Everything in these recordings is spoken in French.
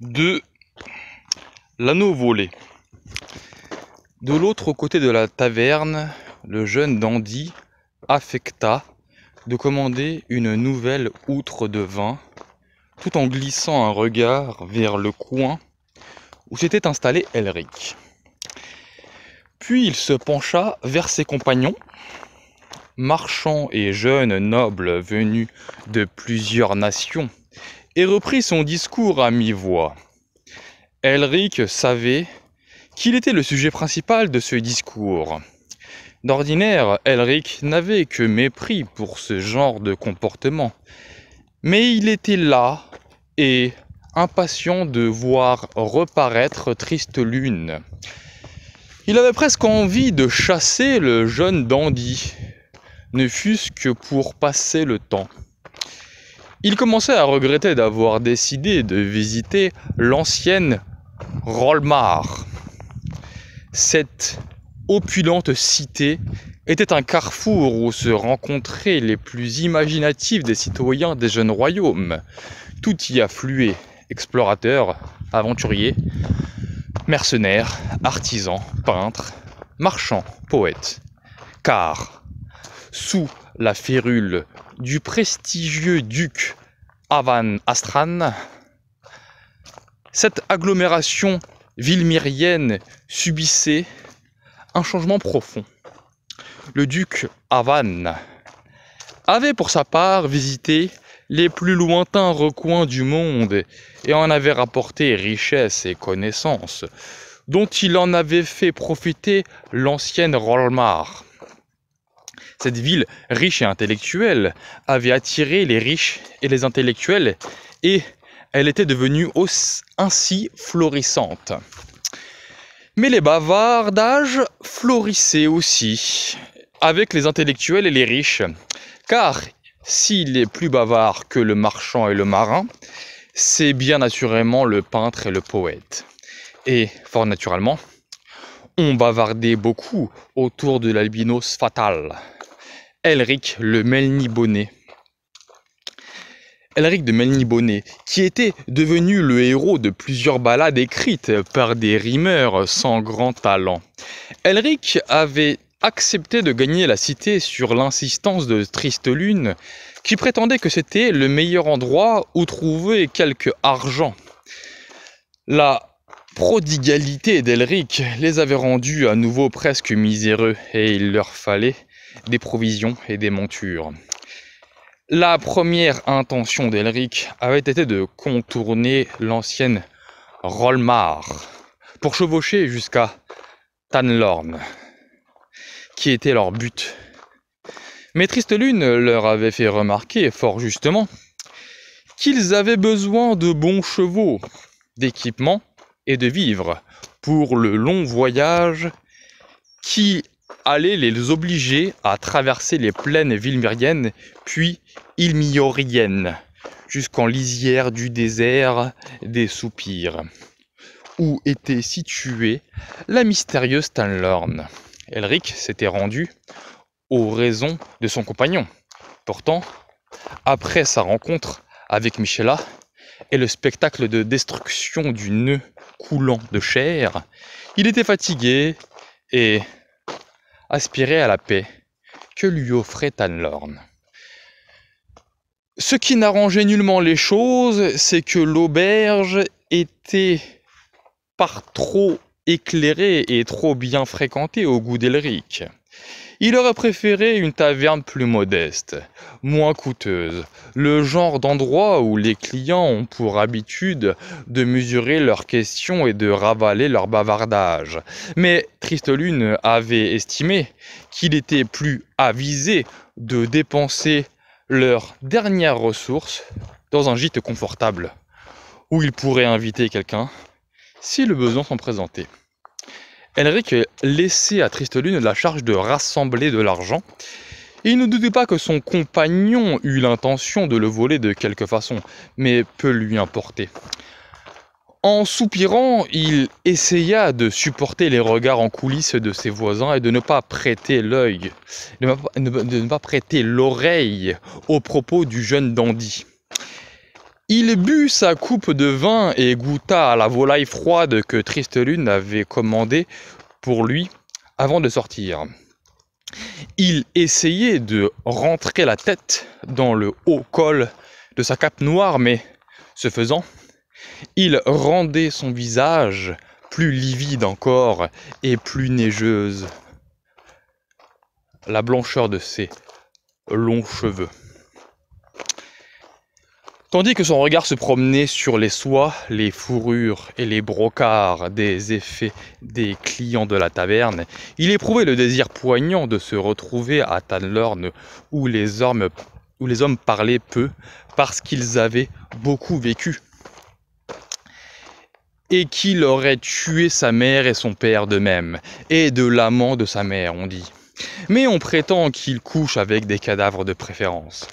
de l'anneau volé. De l'autre côté de la taverne, le jeune dandy affecta de commander une nouvelle outre de vin, tout en glissant un regard vers le coin où s'était installé Elric. Puis il se pencha vers ses compagnons, marchands et jeunes nobles venus de plusieurs nations et reprit son discours à mi-voix. Elric savait qu'il était le sujet principal de ce discours. D'ordinaire, Elric n'avait que mépris pour ce genre de comportement, mais il était là et impatient de voir reparaître Triste Lune. Il avait presque envie de chasser le jeune dandy, ne fût-ce que pour passer le temps. Il commençait à regretter d'avoir décidé de visiter l'ancienne Rolmar. Cette opulente cité était un carrefour où se rencontraient les plus imaginatifs des citoyens des jeunes royaumes. Tout y affluait, explorateurs, aventuriers, mercenaires, artisans, peintres, marchands, poètes. Car, sous la férule du prestigieux duc Avan Astran. Cette agglomération villemirienne subissait un changement profond. Le duc Avan avait pour sa part visité les plus lointains recoins du monde et en avait rapporté richesses et connaissances, dont il en avait fait profiter l'ancienne Rolmar. Cette ville riche et intellectuelle avait attiré les riches et les intellectuels et elle était devenue ainsi florissante. Mais les bavardages florissaient aussi avec les intellectuels et les riches, car s'il est plus bavard que le marchand et le marin, c'est bien naturellement le peintre et le poète. Et fort naturellement, on bavardait beaucoup autour de l'albinos fatal. Elric le bonnet Elric de Melnibonnet, qui était devenu le héros de plusieurs ballades écrites par des rimeurs sans grand talent. Elric avait accepté de gagner la cité sur l'insistance de Triste Lune, qui prétendait que c'était le meilleur endroit où trouver quelque argent. La prodigalité d'Elric les avait rendus à nouveau presque miséreux, et il leur fallait des provisions et des montures. La première intention d'Elric avait été de contourner l'ancienne Rollmar pour chevaucher jusqu'à Tanlorn, qui était leur but. Mais Triste Lune leur avait fait remarquer, fort justement, qu'ils avaient besoin de bons chevaux, d'équipements et de vivres pour le long voyage qui allait les obliger à traverser les plaines vilmériennes, puis ilmioriennes, jusqu'en lisière du désert des soupirs, où était située la mystérieuse Tanlorn. Elric s'était rendu aux raisons de son compagnon. Pourtant, après sa rencontre avec Michela et le spectacle de destruction du nœud coulant de chair, il était fatigué et aspirait à la paix que lui offrait anne Ce qui n'arrangeait nullement les choses, c'est que l'auberge était par trop éclairée et trop bien fréquentée au goût d'Elric. Il aurait préféré une taverne plus modeste, moins coûteuse, le genre d'endroit où les clients ont pour habitude de mesurer leurs questions et de ravaler leur bavardage. Mais Tristelune avait estimé qu'il était plus avisé de dépenser leurs dernières ressources dans un gîte confortable, où il pourrait inviter quelqu'un si le besoin s'en présentait laissé à Tristelune la charge de rassembler de l'argent. il ne doutait pas que son compagnon eût l'intention de le voler de quelque façon, mais peu lui importait. En soupirant, il essaya de supporter les regards en coulisses de ses voisins et de ne pas prêter l'œil, de, ne pas prêter l'oreille aux propos du jeune dandy. Il but sa coupe de vin et goûta à la volaille froide que Tristelune avait commandée pour lui avant de sortir. Il essayait de rentrer la tête dans le haut col de sa cape noire, mais ce faisant, il rendait son visage plus livide encore et plus neigeuse. La blancheur de ses longs cheveux. Tandis que son regard se promenait sur les soies, les fourrures et les brocards des effets des clients de la taverne, il éprouvait le désir poignant de se retrouver à Tanlorn où les hommes, où les hommes parlaient peu parce qu'ils avaient beaucoup vécu et qu'il aurait tué sa mère et son père de même, et de l'amant de sa mère, on dit. Mais on prétend qu'il couche avec des cadavres de préférence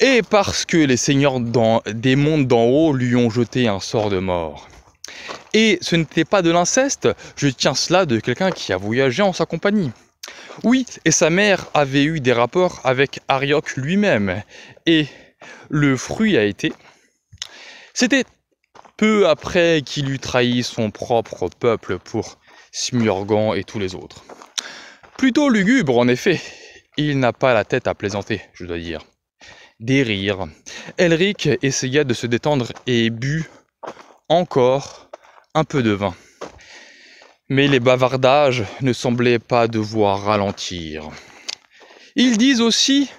et parce que les seigneurs des mondes d'en haut lui ont jeté un sort de mort. Et ce n'était pas de l'inceste, je tiens cela de quelqu'un qui a voyagé en sa compagnie. Oui, et sa mère avait eu des rapports avec Ariok lui-même, et le fruit a été. C'était peu après qu'il eut trahi son propre peuple pour Smurgan et tous les autres. Plutôt lugubre, en effet. Il n'a pas la tête à plaisanter, je dois dire des rires. Elric essaya de se détendre et but encore un peu de vin. Mais les bavardages ne semblaient pas devoir ralentir. Ils disent aussi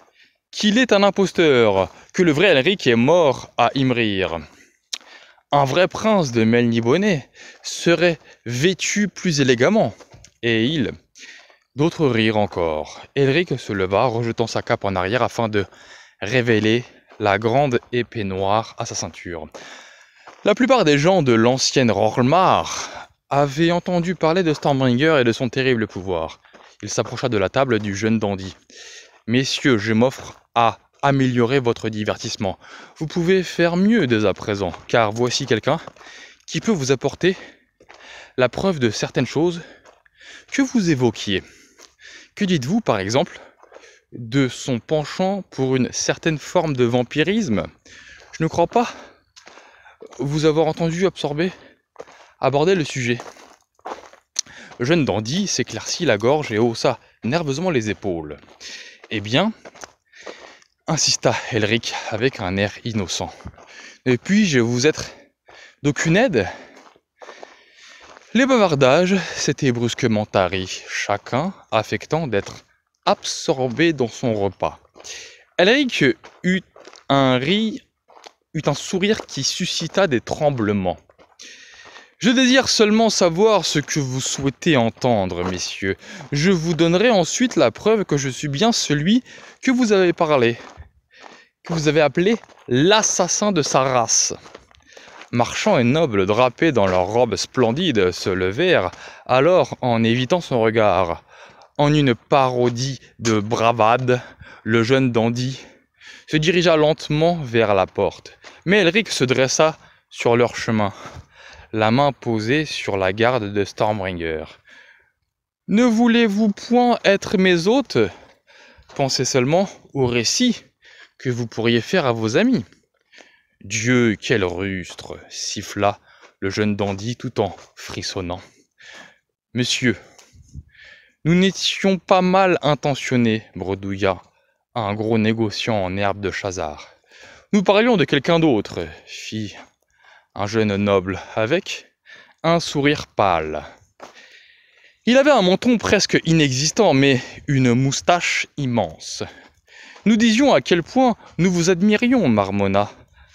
qu'il est un imposteur, que le vrai Elric est mort à Imrir. Un vrai prince de Melnibonnet serait vêtu plus élégamment. Et il, D'autres rire encore. Elric se leva, rejetant sa cape en arrière afin de révéler la grande épée noire à sa ceinture. La plupart des gens de l'ancienne Rorlmar avaient entendu parler de Stormbringer et de son terrible pouvoir. Il s'approcha de la table du jeune dandy. Messieurs, je m'offre à améliorer votre divertissement. Vous pouvez faire mieux dès à présent, car voici quelqu'un qui peut vous apporter la preuve de certaines choses que vous évoquiez. Que dites-vous par exemple de son penchant pour une certaine forme de vampirisme, je ne crois pas vous avoir entendu absorber, aborder le sujet. Le jeune dandy s'éclaircit la gorge et haussa nerveusement les épaules. Eh bien, insista Elric avec un air innocent. Et puis-je vous être d'aucune aide Les bavardages s'étaient brusquement taris, chacun affectant d'être Absorbé dans son repas. Alaric eut un rire, eut un sourire qui suscita des tremblements. Je désire seulement savoir ce que vous souhaitez entendre, messieurs. Je vous donnerai ensuite la preuve que je suis bien celui que vous avez parlé, que vous avez appelé l'assassin de sa race. Marchands et nobles drapés dans leurs robes splendides se levèrent alors en évitant son regard en une parodie de bravade, le jeune dandy se dirigea lentement vers la porte. Mais Elric se dressa sur leur chemin, la main posée sur la garde de Stormbringer. Ne voulez-vous point être mes hôtes Pensez seulement au récit que vous pourriez faire à vos amis. Dieu, quel rustre siffla le jeune dandy tout en frissonnant. Monsieur, nous n'étions pas mal intentionnés, bredouilla un gros négociant en herbe de Chazard. Nous parlions de quelqu'un d'autre, fit un jeune noble avec un sourire pâle. Il avait un menton presque inexistant, mais une moustache immense. Nous disions à quel point nous vous admirions, marmonna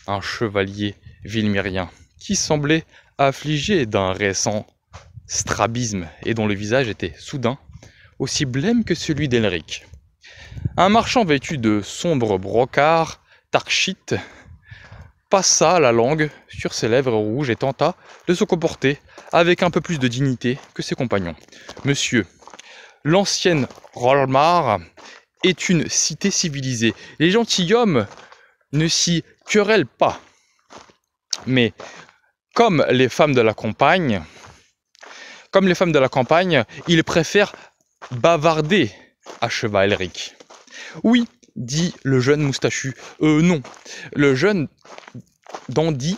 un chevalier vilmérien, qui semblait affligé d'un récent strabisme et dont le visage était soudain aussi blême que celui d'Elric. Un marchand vêtu de sombre brocart, tarchite, passa la langue sur ses lèvres rouges et tenta de se comporter avec un peu plus de dignité que ses compagnons. Monsieur, l'ancienne Rolmar est une cité civilisée. Les gentilshommes ne s'y querellent pas. Mais comme les femmes de la campagne, comme les femmes de la campagne, ils préfèrent bavarder, acheva Elric. Oui, dit le jeune moustachu. Euh, non. Le jeune dandy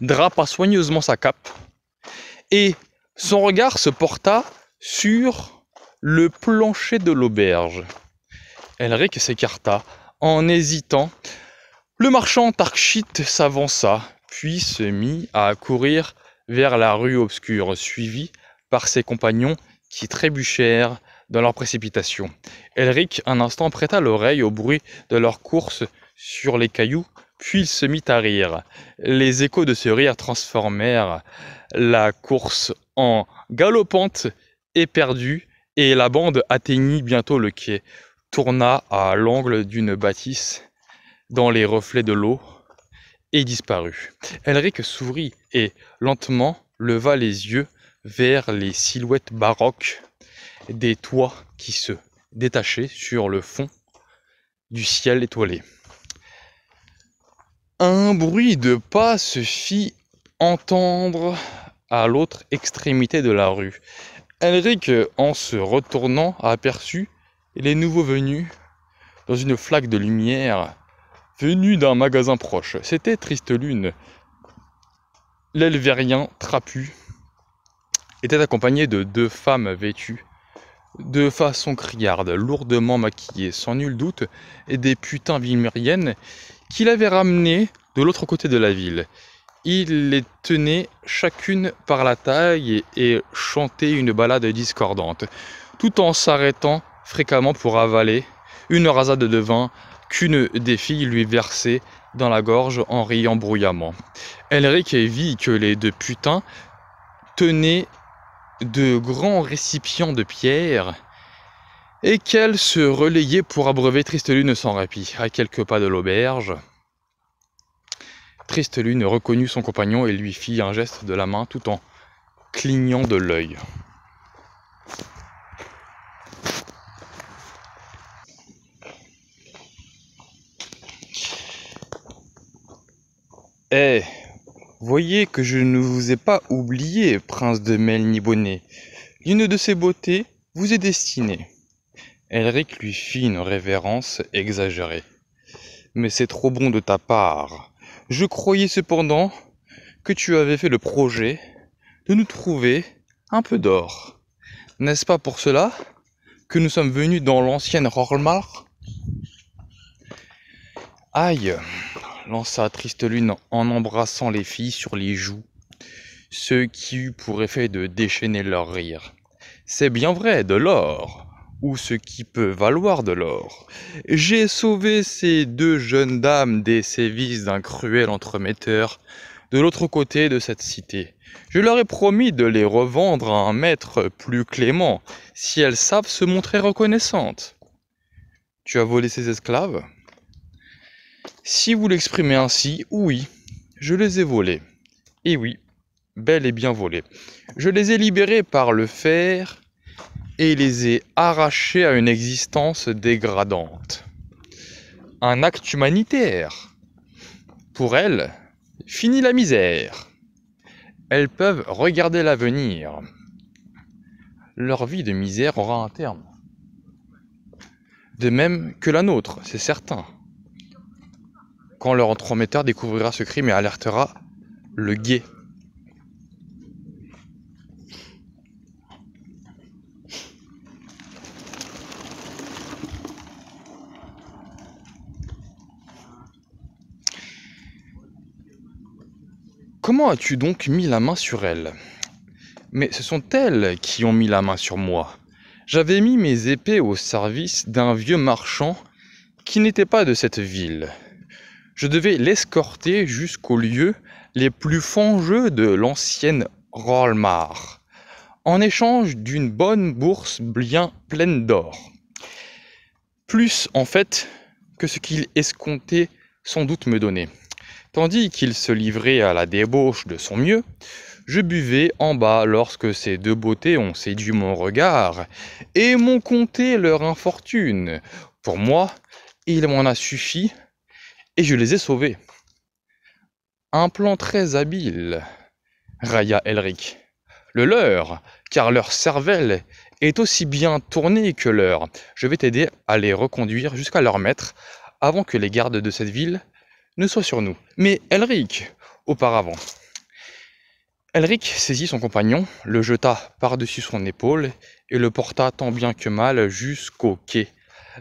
drapa soigneusement sa cape et son regard se porta sur le plancher de l'auberge. Elric s'écarta en hésitant. Le marchand Tarkshit s'avança, puis se mit à courir vers la rue obscure, suivi par ses compagnons qui trébuchèrent dans leur précipitation. Elric, un instant, prêta l'oreille au bruit de leur course sur les cailloux, puis il se mit à rire. Les échos de ce rire transformèrent la course en galopante, éperdue, et la bande atteignit bientôt le quai, tourna à l'angle d'une bâtisse dans les reflets de l'eau et disparut. Elric sourit et, lentement, leva les yeux vers les silhouettes baroques des toits qui se détachaient sur le fond du ciel étoilé. Un bruit de pas se fit entendre à l'autre extrémité de la rue. Henrik, en se retournant, aperçut les nouveaux venus dans une flaque de lumière venue d'un magasin proche. C'était Triste Lune, l'Elvérien trapu était accompagné de deux femmes vêtues de façon criarde, lourdement maquillées, sans nul doute, et des putains vimériennes qu'il avait ramenées de l'autre côté de la ville. Il les tenait chacune par la taille et, chantait une balade discordante, tout en s'arrêtant fréquemment pour avaler une rasade de vin qu'une des filles lui versait dans la gorge en riant bruyamment. Elric vit que les deux putains tenaient de grands récipients de pierre et qu'elle se relayait pour abreuver Triste Lune sans répit, à quelques pas de l'auberge. Triste Lune reconnut son compagnon et lui fit un geste de la main tout en clignant de l'œil. Eh, Voyez que je ne vous ai pas oublié, prince de Melny-Bonnet. L'une de ces beautés vous est destinée. Elric lui fit une révérence exagérée. Mais c'est trop bon de ta part. Je croyais cependant que tu avais fait le projet de nous trouver un peu d'or. N'est-ce pas pour cela que nous sommes venus dans l'ancienne Rormar Aïe, lança Triste Lune en embrassant les filles sur les joues, ce qui eut pour effet de déchaîner leur rire. C'est bien vrai, de l'or ou ce qui peut valoir de l'or. J'ai sauvé ces deux jeunes dames des sévices d'un cruel entremetteur de l'autre côté de cette cité. Je leur ai promis de les revendre à un maître plus clément, si elles savent se montrer reconnaissantes. Tu as volé ces esclaves si vous l'exprimez ainsi, oui, je les ai volés. Et oui, bel et bien volés. Je les ai libérés par le fer et les ai arrachés à une existence dégradante. Un acte humanitaire. Pour elles, finit la misère. Elles peuvent regarder l'avenir. Leur vie de misère aura un terme. De même que la nôtre, c'est certain quand leur entremetteur découvrira ce crime et alertera le guet. Comment as-tu donc mis la main sur elle Mais ce sont elles qui ont mis la main sur moi. J'avais mis mes épées au service d'un vieux marchand qui n'était pas de cette ville. Je devais l'escorter jusqu'aux lieux les plus fangeux de l'ancienne Rolmar, en échange d'une bonne bourse bien pleine d'or. Plus, en fait, que ce qu'il escomptait sans doute me donner. Tandis qu'il se livrait à la débauche de son mieux, je buvais en bas lorsque ces deux beautés ont séduit mon regard et m'ont compté leur infortune. Pour moi, il m'en a suffi et je les ai sauvés. Un plan très habile, railla Elric. Le leur, car leur cervelle est aussi bien tournée que leur. Je vais t'aider à les reconduire jusqu'à leur maître avant que les gardes de cette ville ne soient sur nous. Mais Elric, auparavant. Elric saisit son compagnon, le jeta par-dessus son épaule et le porta tant bien que mal jusqu'au quai.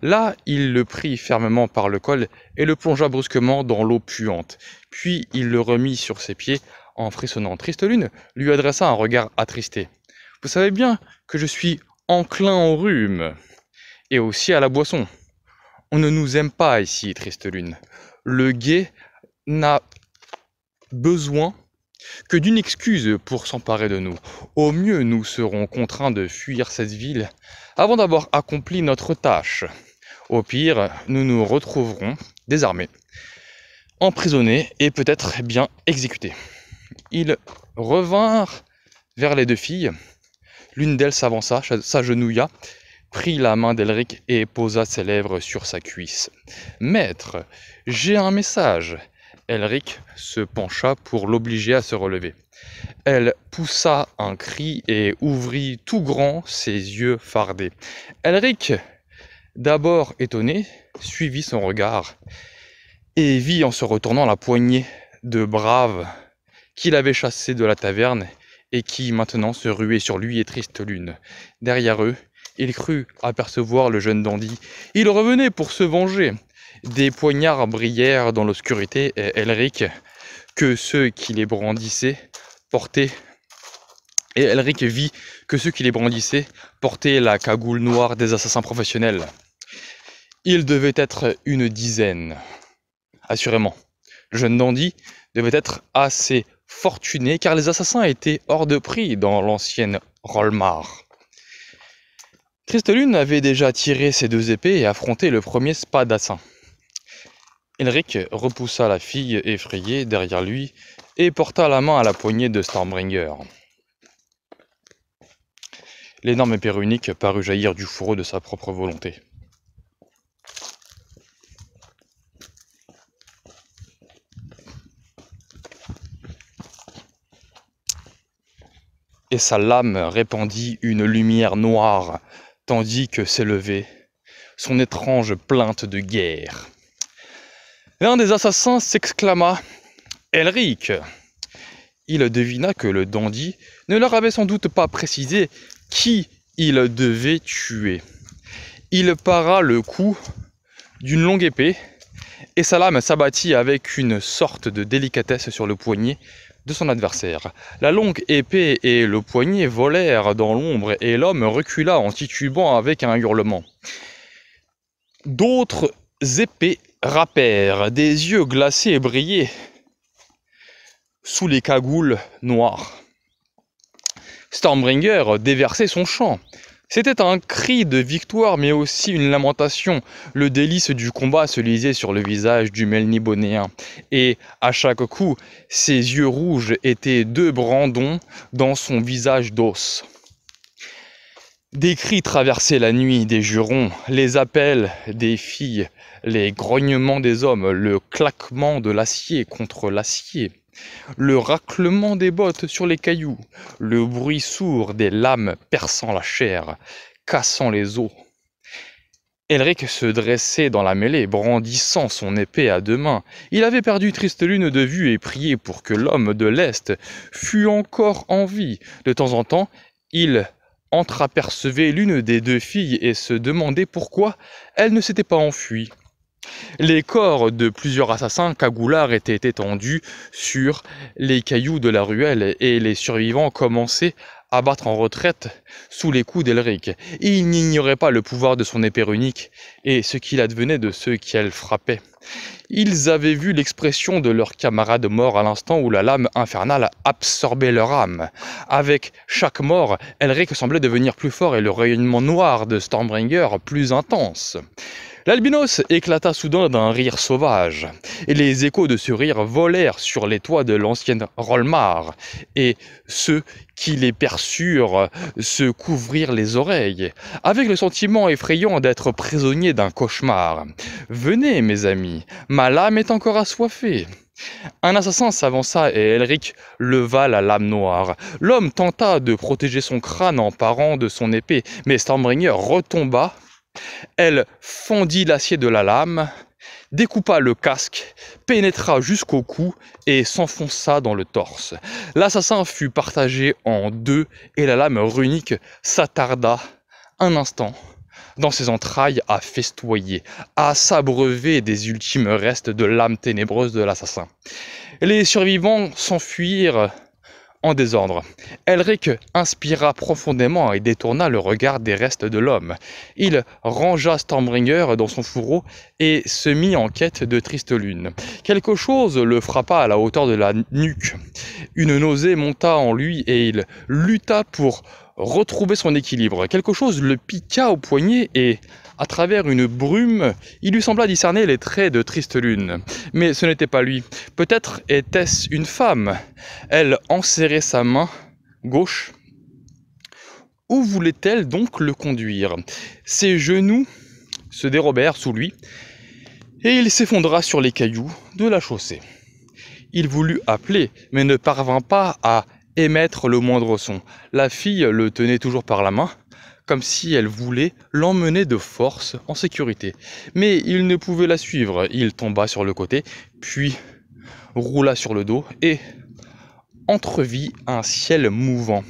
Là, il le prit fermement par le col et le plongea brusquement dans l'eau puante. Puis il le remit sur ses pieds en frissonnant. Triste Lune lui adressa un regard attristé. Vous savez bien que je suis enclin au rhume et aussi à la boisson. On ne nous aime pas ici, Triste Lune. Le guet n'a besoin que d'une excuse pour s'emparer de nous. Au mieux, nous serons contraints de fuir cette ville avant d'avoir accompli notre tâche. Au pire, nous nous retrouverons désarmés, emprisonnés et peut-être bien exécutés. Ils revinrent vers les deux filles. L'une d'elles s'avança, s'agenouilla, prit la main d'Elric et posa ses lèvres sur sa cuisse. Maître, j'ai un message. Elric se pencha pour l'obliger à se relever. Elle poussa un cri et ouvrit tout grand ses yeux fardés. Elric d'abord étonné, suivit son regard et vit en se retournant la poignée de braves qu'il avait chassés de la taverne et qui maintenant se ruaient sur lui et triste lune. Derrière eux, il crut apercevoir le jeune dandy. Il revenait pour se venger. Des poignards brillèrent dans l'obscurité et Elric, que ceux qui les brandissaient portaient et Elric vit que ceux qui les brandissaient portaient la cagoule noire des assassins professionnels. Il devait être une dizaine. Assurément, le jeune dandy devait être assez fortuné car les assassins étaient hors de prix dans l'ancienne Rolmar. Christelune avait déjà tiré ses deux épées et affronté le premier spadassin. Elric repoussa la fille effrayée derrière lui et porta la main à la poignée de Stormbringer. L'énorme épée runique parut jaillir du fourreau de sa propre volonté. et sa lame répandit une lumière noire tandis que s'élevait son étrange plainte de guerre. L'un des assassins s'exclama Elric Il devina que le dandy ne leur avait sans doute pas précisé qui il devait tuer. Il para le coup d'une longue épée et sa lame s'abattit avec une sorte de délicatesse sur le poignet de son adversaire. La longue épée et le poignet volèrent dans l'ombre et l'homme recula en titubant avec un hurlement. D'autres épées rappèrent, des yeux glacés et brillaient sous les cagoules noires. Stormbringer déversait son champ. C'était un cri de victoire, mais aussi une lamentation. Le délice du combat se lisait sur le visage du Melnibonéen, et à chaque coup, ses yeux rouges étaient deux brandons dans son visage d'os. Des cris traversaient la nuit, des jurons, les appels des filles, les grognements des hommes, le claquement de l'acier contre l'acier le raclement des bottes sur les cailloux, le bruit sourd des lames perçant la chair, cassant les os. Elric se dressait dans la mêlée, brandissant son épée à deux mains. Il avait perdu Triste Lune de vue et priait pour que l'homme de l'Est fût encore en vie. De temps en temps, il entreapercevait l'une des deux filles et se demandait pourquoi elle ne s'était pas enfuie. Les corps de plusieurs assassins cagoulards étaient étendus sur les cailloux de la ruelle et les survivants commençaient à battre en retraite sous les coups d'Elric. Il n'ignorait pas le pouvoir de son épée unique et ce qu'il advenait de ceux qu'elle frappait. Ils avaient vu l'expression de leurs camarades mort à l'instant où la lame infernale absorbait leur âme. Avec chaque mort, Elric semblait devenir plus fort et le rayonnement noir de Stormbringer plus intense. L'albinos éclata soudain d'un rire sauvage, et les échos de ce rire volèrent sur les toits de l'ancienne Rolmar, et ceux qui les perçurent se couvrirent les oreilles, avec le sentiment effrayant d'être prisonnier d'un cauchemar. Venez, mes amis, ma lame est encore assoiffée. Un assassin s'avança et Elric leva la lame noire. L'homme tenta de protéger son crâne en parant de son épée, mais Stormbringer retomba. Elle fendit l'acier de la lame, découpa le casque, pénétra jusqu'au cou et s'enfonça dans le torse. L'assassin fut partagé en deux et la lame runique s'attarda un instant dans ses entrailles à festoyer, à s'abreuver des ultimes restes de l'âme ténébreuse de l'assassin. Les survivants s'enfuirent en désordre. Elric inspira profondément et détourna le regard des restes de l'homme. Il rangea Stormbringer dans son fourreau et se mit en quête de Triste Lune. Quelque chose le frappa à la hauteur de la nuque. Une nausée monta en lui et il lutta pour retrouver son équilibre. Quelque chose le piqua au poignet et, à travers une brume, il lui sembla discerner les traits de Triste Lune. Mais ce n'était pas lui. Peut-être était-ce une femme. Elle enserrait sa main gauche. Où voulait-elle donc le conduire Ses genoux se dérobèrent sous lui et il s'effondra sur les cailloux de la chaussée. Il voulut appeler, mais ne parvint pas à émettre le moindre son. La fille le tenait toujours par la main, comme si elle voulait l'emmener de force en sécurité. Mais il ne pouvait la suivre. Il tomba sur le côté, puis roula sur le dos et entrevit un ciel mouvant.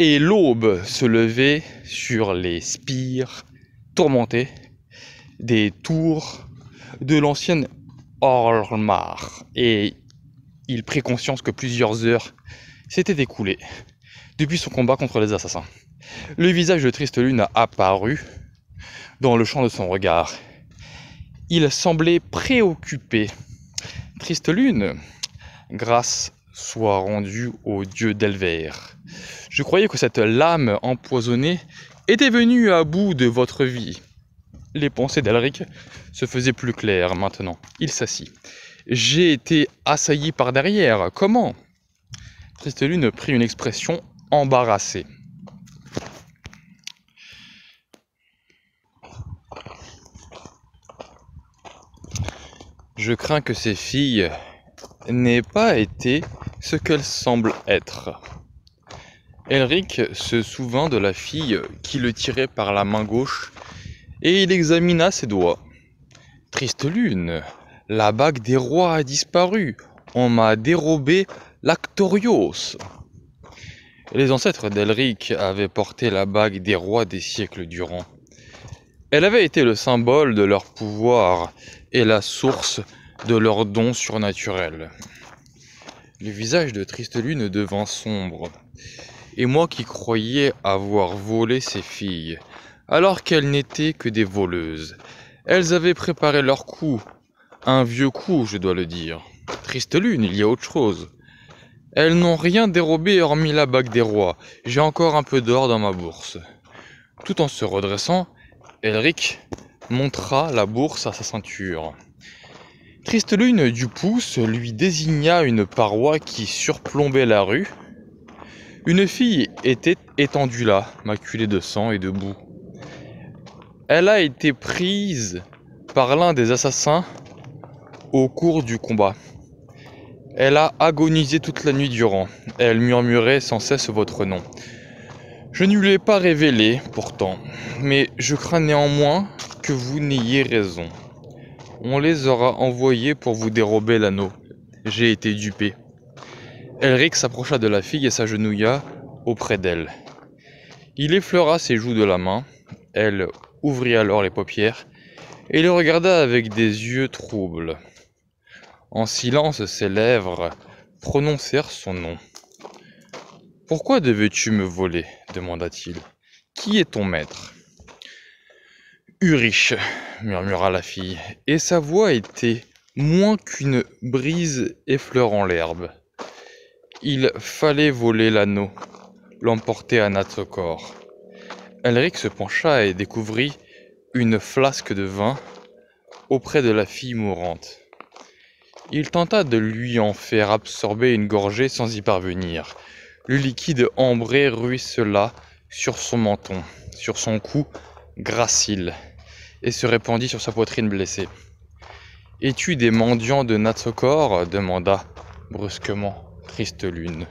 Et l'aube se levait sur les spires tourmentées des tours de l'ancienne Orlmar. Et il prit conscience que plusieurs heures s'étaient écoulées depuis son combat contre les assassins. Le visage de Triste Lune apparut dans le champ de son regard. Il semblait préoccupé. Triste Lune, grâce soit rendue au dieu d'Elver. Je croyais que cette lame empoisonnée était venue à bout de votre vie. Les pensées d'Alric se faisaient plus claires maintenant. Il s'assit. J'ai été assailli par derrière. Comment Triste Lune prit une expression embarrassée. Je crains que ces filles n'aient pas été ce qu'elles semblent être. Elric se souvint de la fille qui le tirait par la main gauche et il examina ses doigts. Triste lune, la bague des rois a disparu. On m'a dérobé l'actorios. Les ancêtres d'Elric avaient porté la bague des rois des siècles durant. Elle avait été le symbole de leur pouvoir et la source de leurs dons surnaturels. Le visage de Triste Lune devint sombre, et moi qui croyais avoir volé ses filles, alors qu'elles n'étaient que des voleuses. Elles avaient préparé leur coup un vieux coup, je dois le dire. Triste lune, il y a autre chose. Elles n'ont rien dérobé hormis la bague des rois. J'ai encore un peu d'or dans ma bourse. Tout en se redressant, Elric montra la bourse à sa ceinture. Triste lune du pouce lui désigna une paroi qui surplombait la rue. Une fille était étendue là, maculée de sang et de boue. Elle a été prise par l'un des assassins au cours du combat. Elle a agonisé toute la nuit durant. Elle murmurait sans cesse votre nom. Je ne lui ai pas révélé, pourtant, mais je crains néanmoins que vous n'ayez raison. On les aura envoyés pour vous dérober l'anneau. J'ai été dupé. Elric s'approcha de la fille et s'agenouilla auprès d'elle. Il effleura ses joues de la main. Elle ouvrit alors les paupières et le regarda avec des yeux troubles. En silence, ses lèvres prononcèrent son nom. Pourquoi devais-tu me voler demanda-t-il. Qui est ton maître Ulrich, murmura la fille, et sa voix était moins qu'une brise effleurant l'herbe. Il fallait voler l'anneau, l'emporter à notre corps. Elric se pencha et découvrit une flasque de vin auprès de la fille mourante. Il tenta de lui en faire absorber une gorgée sans y parvenir. Le liquide ambré ruissela sur son menton, sur son cou gracile, et se répandit sur sa poitrine blessée. Es-tu des mendiants de Natsokor demanda brusquement Triste Lune.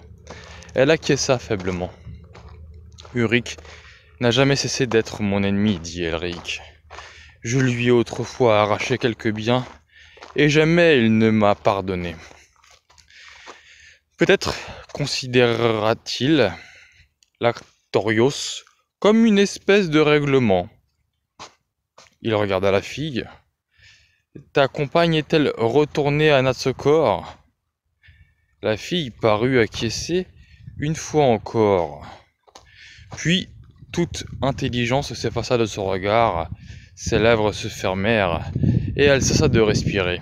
Elle acquiesça faiblement. Uric n'a jamais cessé d'être mon ennemi, dit Elric. Je lui ai autrefois arraché quelques biens et jamais il ne m'a pardonné. Peut-être considérera-t-il l'actorios comme une espèce de règlement. Il regarda la fille. Ta compagne est-elle retournée à Natsokor La fille parut acquiescer une fois encore. Puis toute intelligence s'effaça de son regard, ses lèvres se fermèrent, et elle cessa de respirer.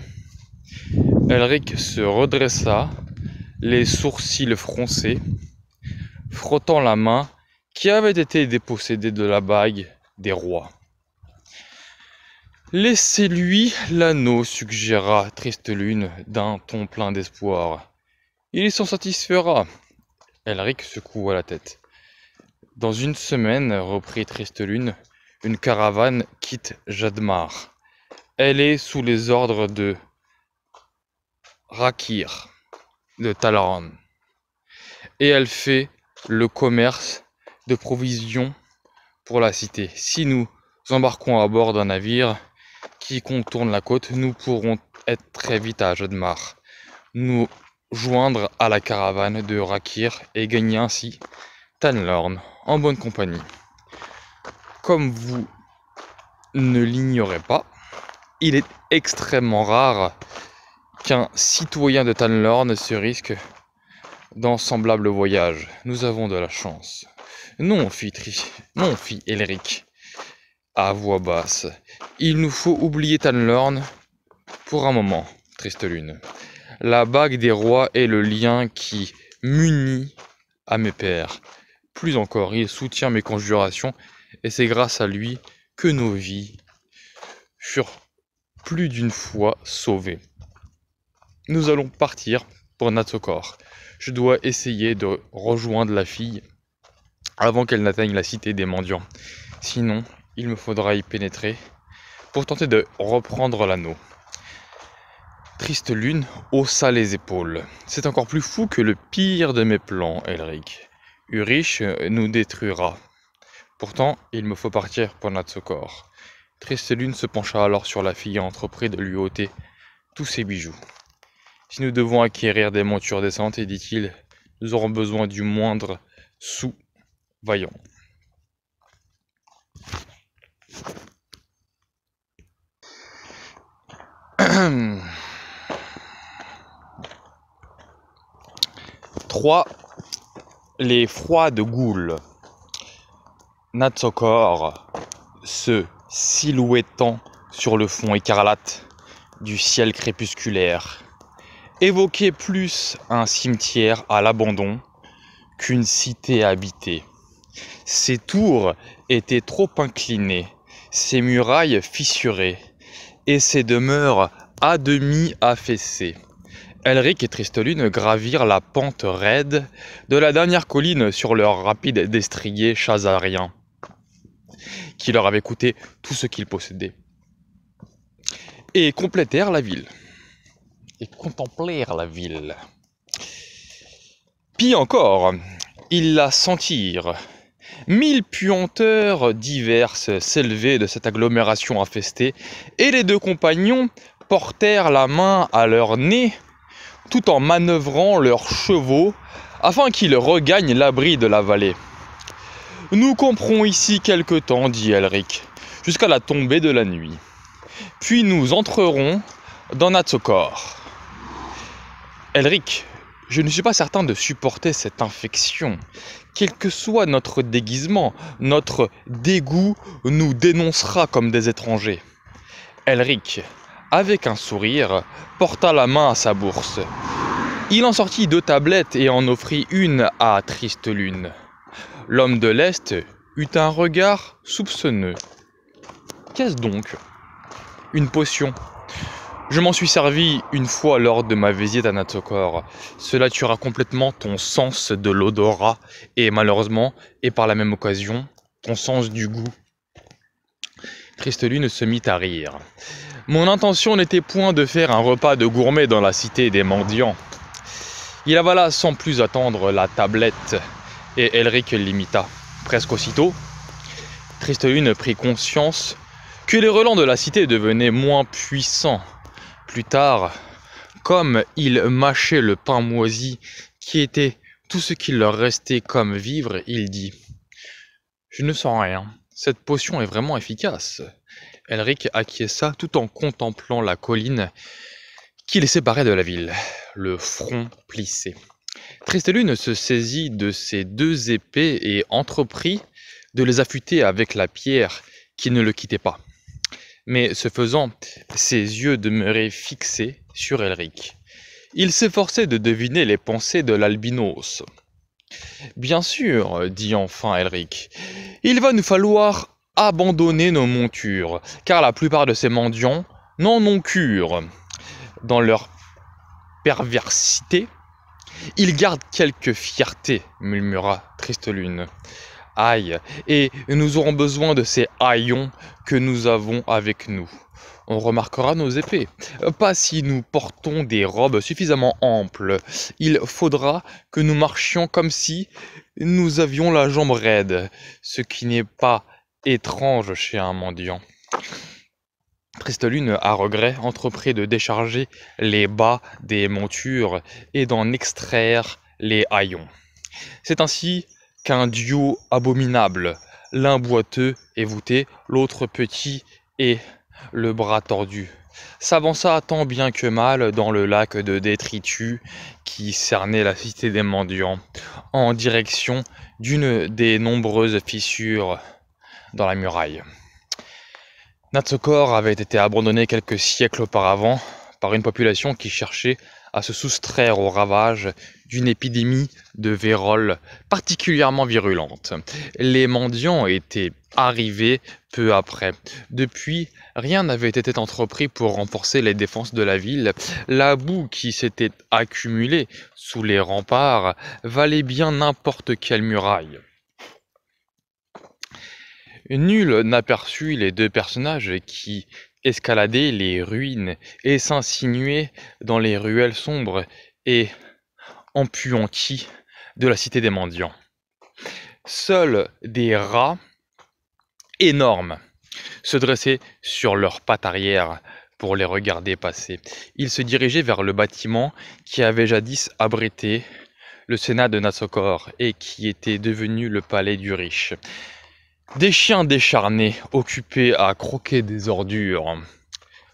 Elric se redressa, les sourcils froncés, frottant la main qui avait été dépossédée de la bague des rois. Laissez-lui l'anneau, suggéra Tristelune d'un ton plein d'espoir. Il s'en satisfera. Elric secoua la tête. Dans une semaine, reprit Tristelune, une caravane quitte Jadmar. Elle est sous les ordres de Rakir de Talaran et elle fait le commerce de provisions pour la cité. Si nous embarquons à bord d'un navire qui contourne la côte, nous pourrons être très vite à Jodmar, nous joindre à la caravane de Rakir et gagner ainsi Tanlorn en bonne compagnie. Comme vous ne l'ignorez pas, il est extrêmement rare qu'un citoyen de Tanlorn se risque dans semblable voyage. Nous avons de la chance. Non, fit Tri, non, fit Elric, à voix basse. Il nous faut oublier Tanlorn pour un moment, triste lune. La bague des rois est le lien qui m'unit à mes pères. Plus encore, il soutient mes conjurations et c'est grâce à lui que nos vies furent plus d'une fois sauvé. Nous allons partir pour Natsokor. Je dois essayer de rejoindre la fille avant qu'elle n'atteigne la cité des mendiants. Sinon, il me faudra y pénétrer pour tenter de reprendre l'anneau. Triste lune haussa les épaules. C'est encore plus fou que le pire de mes plans, Elric. Urich nous détruira. Pourtant, il me faut partir pour Natsokor. Triste lune se pencha alors sur la fille et entreprit de lui ôter tous ses bijoux. Si nous devons acquérir des montures décentes, dit-il, nous aurons besoin du moindre sou Voyons. 3. les froides goules. Natsokor se silhouettant sur le fond écarlate du ciel crépusculaire, évoquait plus un cimetière à l'abandon qu'une cité habitée. Ses tours étaient trop inclinées, ses murailles fissurées, et ses demeures à demi affaissées. Elric et Tristelune gravirent la pente raide de la dernière colline sur leur rapide destrier chazarien qui leur avait coûté tout ce qu'ils possédaient. Et complétèrent la ville. Et contemplèrent la ville. Pis encore, ils la sentirent. Mille puanteurs diverses s'élevaient de cette agglomération infestée, et les deux compagnons portèrent la main à leur nez tout en manœuvrant leurs chevaux afin qu'ils regagnent l'abri de la vallée. Nous comprons ici quelque temps, dit Elric, jusqu'à la tombée de la nuit. Puis nous entrerons dans Natsokor. Elric, je ne suis pas certain de supporter cette infection. Quel que soit notre déguisement, notre dégoût nous dénoncera comme des étrangers. Elric, avec un sourire, porta la main à sa bourse. Il en sortit deux tablettes et en offrit une à Triste Lune. L'homme de l'Est eut un regard soupçonneux. Qu'est-ce donc Une potion. Je m'en suis servi une fois lors de ma visite à Natsokor. Cela tuera complètement ton sens de l'odorat et malheureusement, et par la même occasion, ton sens du goût. Christelune se mit à rire. Mon intention n'était point de faire un repas de gourmet dans la cité des mendiants. Il avala sans plus attendre la tablette et Elric l'imita. Presque aussitôt, Tristehune prit conscience que les relents de la cité devenaient moins puissants. Plus tard, comme ils mâchaient le pain moisi, qui était tout ce qu'il leur restait comme vivre, il dit Je ne sens rien. Cette potion est vraiment efficace. Elric acquiesça tout en contemplant la colline qui les séparait de la ville, le front plissé. Tristelune se saisit de ses deux épées et entreprit de les affûter avec la pierre qui ne le quittait pas. Mais ce faisant, ses yeux demeuraient fixés sur Elric. Il s'efforçait de deviner les pensées de l'albinos. Bien sûr, dit enfin Elric, il va nous falloir abandonner nos montures, car la plupart de ces mendiants n'en ont cure. Dans leur perversité, il garde quelque fierté, murmura Triste-Lune. « Aïe, et nous aurons besoin de ces haillons que nous avons avec nous. On remarquera nos épées. Euh, pas si nous portons des robes suffisamment amples. Il faudra que nous marchions comme si nous avions la jambe raide, ce qui n'est pas étrange chez un mendiant. Tristelune, à regret, entreprit de décharger les bas des montures et d'en extraire les haillons. C'est ainsi qu'un duo abominable, l'un boiteux et voûté, l'autre petit et le bras tordu, s'avança tant bien que mal dans le lac de détritus qui cernait la cité des mendiants, en direction d'une des nombreuses fissures dans la muraille. Natsokor avait été abandonné quelques siècles auparavant par une population qui cherchait à se soustraire aux ravages d'une épidémie de vérole particulièrement virulente. Les mendiants étaient arrivés peu après. Depuis, rien n'avait été entrepris pour renforcer les défenses de la ville. La boue qui s'était accumulée sous les remparts valait bien n'importe quelle muraille. Nul n'aperçut les deux personnages qui escaladaient les ruines et s'insinuaient dans les ruelles sombres et empuanties de la cité des mendiants. Seuls des rats énormes se dressaient sur leurs pattes arrière pour les regarder passer. Ils se dirigeaient vers le bâtiment qui avait jadis abrité le Sénat de Nassokor et qui était devenu le palais du riche. Des chiens décharnés, occupés à croquer des ordures,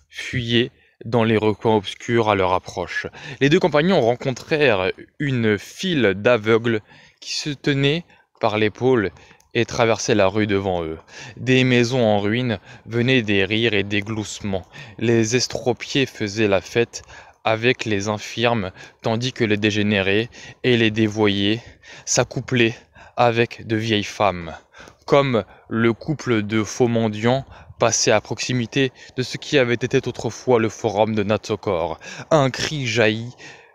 fuyaient dans les recoins obscurs à leur approche. Les deux compagnons rencontrèrent une file d'aveugles qui se tenaient par l'épaule et traversaient la rue devant eux. Des maisons en ruine venaient des rires et des gloussements. Les estropiés faisaient la fête avec les infirmes, tandis que les dégénérés et les dévoyés s'accouplaient avec de vieilles femmes comme le couple de faux mendiants passait à proximité de ce qui avait été autrefois le forum de Natsokor. Un cri jaillit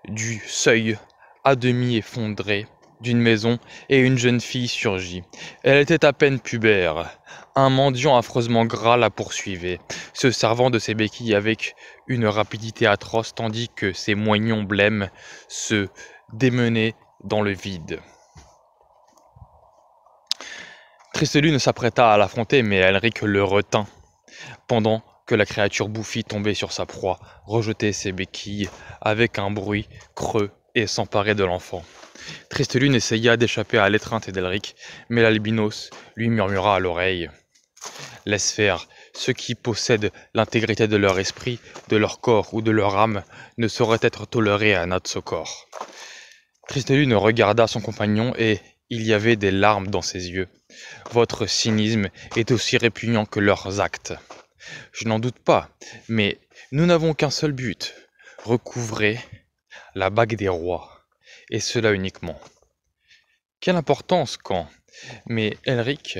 du seuil à demi effondré d'une maison et une jeune fille surgit. Elle était à peine pubère. Un mendiant affreusement gras la poursuivait, se servant de ses béquilles avec une rapidité atroce tandis que ses moignons blêmes se démenaient dans le vide. Tristelune s'apprêta à l'affronter, mais Elric le retint. Pendant que la créature bouffie tombait sur sa proie, rejetait ses béquilles avec un bruit creux et s'emparait de l'enfant. Tristelune essaya d'échapper à l'étreinte d'Elric, mais l'albinos lui murmura à l'oreille Laisse faire, ceux qui possèdent l'intégrité de leur esprit, de leur corps ou de leur âme ne sauraient être tolérés à notre corps. Tristelune regarda son compagnon et il y avait des larmes dans ses yeux. Votre cynisme est aussi répugnant que leurs actes. Je n'en doute pas, mais nous n'avons qu'un seul but, recouvrer la bague des rois, et cela uniquement. Quelle importance quand Mais Elric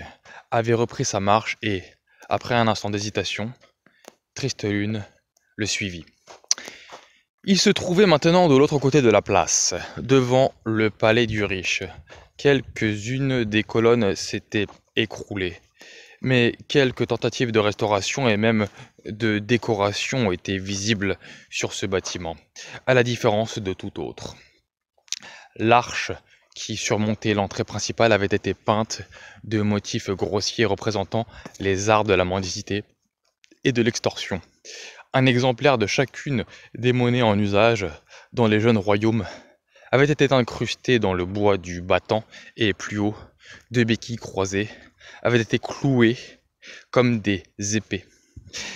avait repris sa marche et, après un instant d'hésitation, Triste Lune le suivit. Il se trouvait maintenant de l'autre côté de la place, devant le palais du riche, quelques-unes des colonnes s'étaient écroulées. Mais quelques tentatives de restauration et même de décoration étaient visibles sur ce bâtiment, à la différence de tout autre. L'arche qui surmontait l'entrée principale avait été peinte de motifs grossiers représentant les arts de la mendicité et de l'extorsion. Un exemplaire de chacune des monnaies en usage dans les jeunes royaumes avaient été incrusté dans le bois du battant et plus haut, deux béquilles croisées avaient été clouées comme des épées.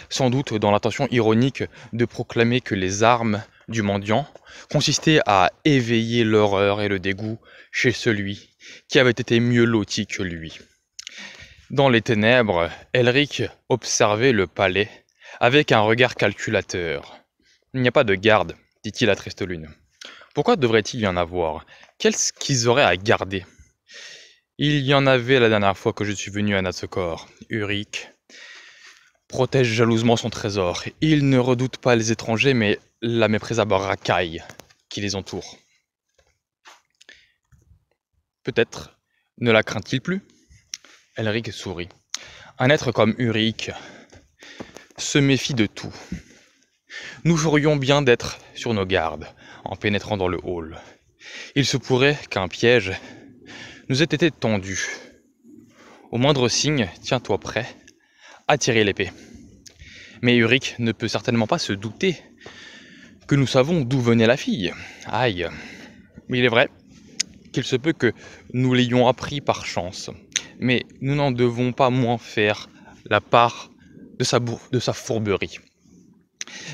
Sans doute dans l'intention ironique de proclamer que les armes du mendiant consistaient à éveiller l'horreur et le dégoût chez celui qui avait été mieux loti que lui. Dans les ténèbres, Elric observait le palais avec un regard calculateur. Il n'y a pas de garde, dit-il à Triste Lune. Pourquoi devrait-il y en avoir Qu'est-ce qu'ils auraient à garder Il y en avait la dernière fois que je suis venu à Natsukor. Uric protège jalousement son trésor. Il ne redoute pas les étrangers, mais la méprisable racaille qui les entoure. Peut-être ne la craint-il plus Elric sourit. Un être comme Uric se méfie de tout. Nous ferions bien d'être sur nos gardes en pénétrant dans le hall. Il se pourrait qu'un piège nous ait été tendu. Au moindre signe, tiens-toi prêt à tirer l'épée. Mais Uric ne peut certainement pas se douter que nous savons d'où venait la fille. Aïe. Il est vrai qu'il se peut que nous l'ayons appris par chance, mais nous n'en devons pas moins faire la part de sa, de sa fourberie.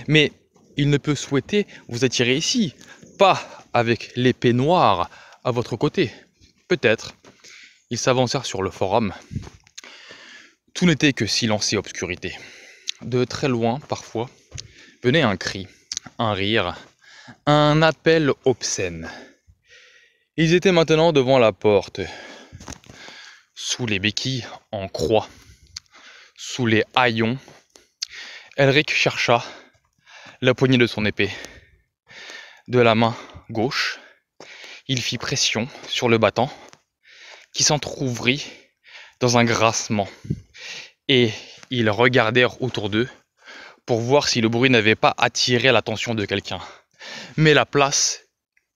Mais il ne peut souhaiter vous attirer ici, pas avec l'épée noire à votre côté. Peut-être. Ils s'avancèrent sur le forum. Tout n'était que silence et obscurité. De très loin, parfois, venait un cri, un rire, un appel obscène. Ils étaient maintenant devant la porte, sous les béquilles en croix, sous les haillons. Elric chercha la poignée de son épée de la main gauche. Il fit pression sur le battant qui s'entr'ouvrit dans un grincement. Et ils regardèrent autour d'eux pour voir si le bruit n'avait pas attiré l'attention de quelqu'un. Mais la place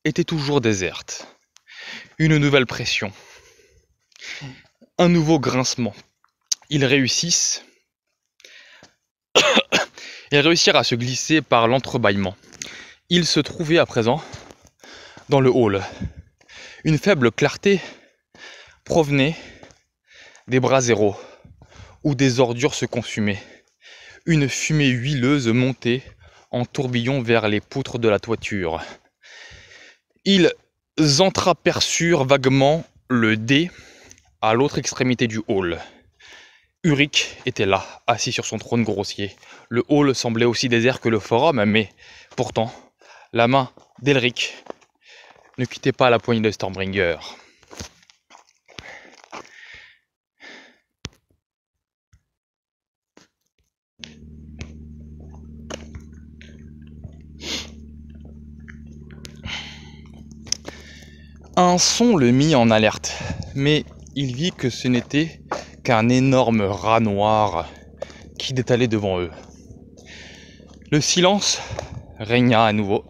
était toujours déserte. Une nouvelle pression. Un nouveau grincement. Ils réussissent et réussir à se glisser par l'entrebâillement. Il se trouvait à présent dans le hall. Une faible clarté provenait des bras zéros, où des ordures se consumaient. Une fumée huileuse montait en tourbillon vers les poutres de la toiture. Ils entraperçurent vaguement le dé à l'autre extrémité du hall. Uric était là, assis sur son trône grossier. Le hall semblait aussi désert que le forum, mais pourtant, la main d'Elric ne quittait pas la poignée de Stormbringer. Un son le mit en alerte, mais il vit que ce n'était un énorme rat noir qui détalait devant eux. Le silence régna à nouveau.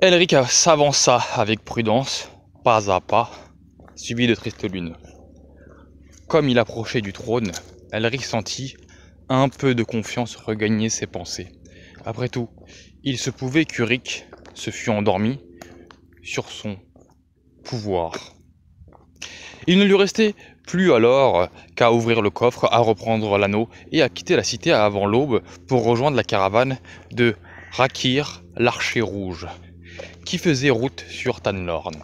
Elric s'avança avec prudence, pas à pas, suivi de Triste Lune. Comme il approchait du trône, Elric sentit un peu de confiance regagner ses pensées. Après tout, il se pouvait qu'Uric se fût endormi sur son pouvoir. Il ne lui restait plus alors qu'à ouvrir le coffre, à reprendre l'anneau et à quitter la cité avant l'aube pour rejoindre la caravane de Rakir l'archer rouge, qui faisait route sur Tanlorn.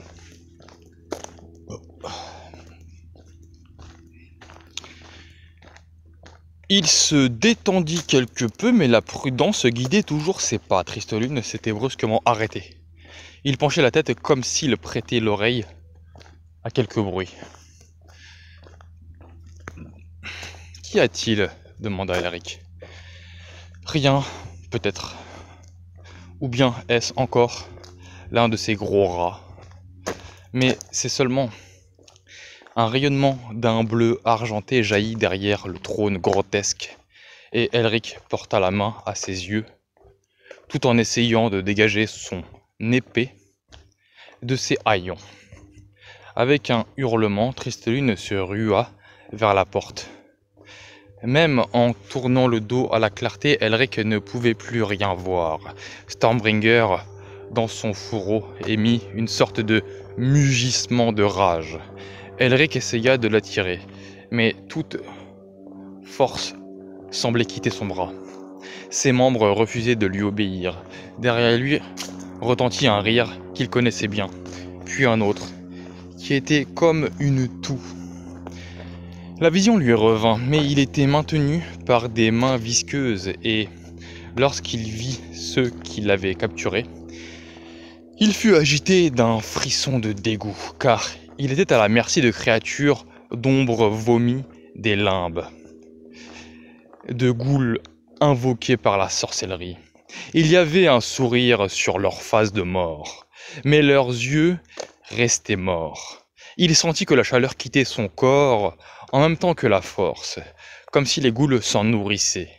Il se détendit quelque peu, mais la prudence guidait toujours ses pas. Tristelune s'était brusquement arrêté. Il penchait la tête comme s'il prêtait l'oreille à quelque bruit. Qu'y a-t-il demanda Elric. « Rien, peut-être. Ou bien est-ce encore l'un de ces gros rats Mais c'est seulement un rayonnement d'un bleu argenté jaillit derrière le trône grotesque, et Elric porta la main à ses yeux, tout en essayant de dégager son épée de ses haillons. Avec un hurlement, Tristelune se rua vers la porte. Même en tournant le dos à la clarté, Elric ne pouvait plus rien voir. Stormbringer, dans son fourreau, émit une sorte de mugissement de rage. Elric essaya de l'attirer, mais toute force semblait quitter son bras. Ses membres refusaient de lui obéir. Derrière lui retentit un rire qu'il connaissait bien, puis un autre, qui était comme une toux la vision lui revint, mais il était maintenu par des mains visqueuses et lorsqu'il vit ceux qui l'avaient capturé, il fut agité d'un frisson de dégoût, car il était à la merci de créatures d'ombre vomies des limbes, de goules invoquées par la sorcellerie. Il y avait un sourire sur leur face de mort, mais leurs yeux restaient morts. Il sentit que la chaleur quittait son corps en même temps que la force, comme si les goules s'en nourrissaient.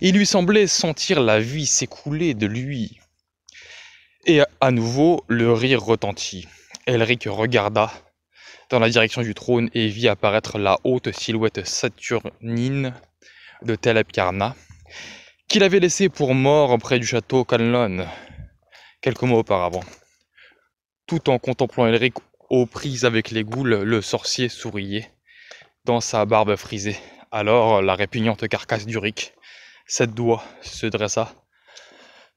Il lui semblait sentir la vie s'écouler de lui. Et à nouveau, le rire retentit. Elric regarda dans la direction du trône et vit apparaître la haute silhouette saturnine de Telep qu'il avait laissé pour mort près du château Canlon quelques mois auparavant. Tout en contemplant Elric aux prises avec les goules, le sorcier souriait sa barbe frisée. Alors la répugnante carcasse d'Uric, cette doigts, se dressa.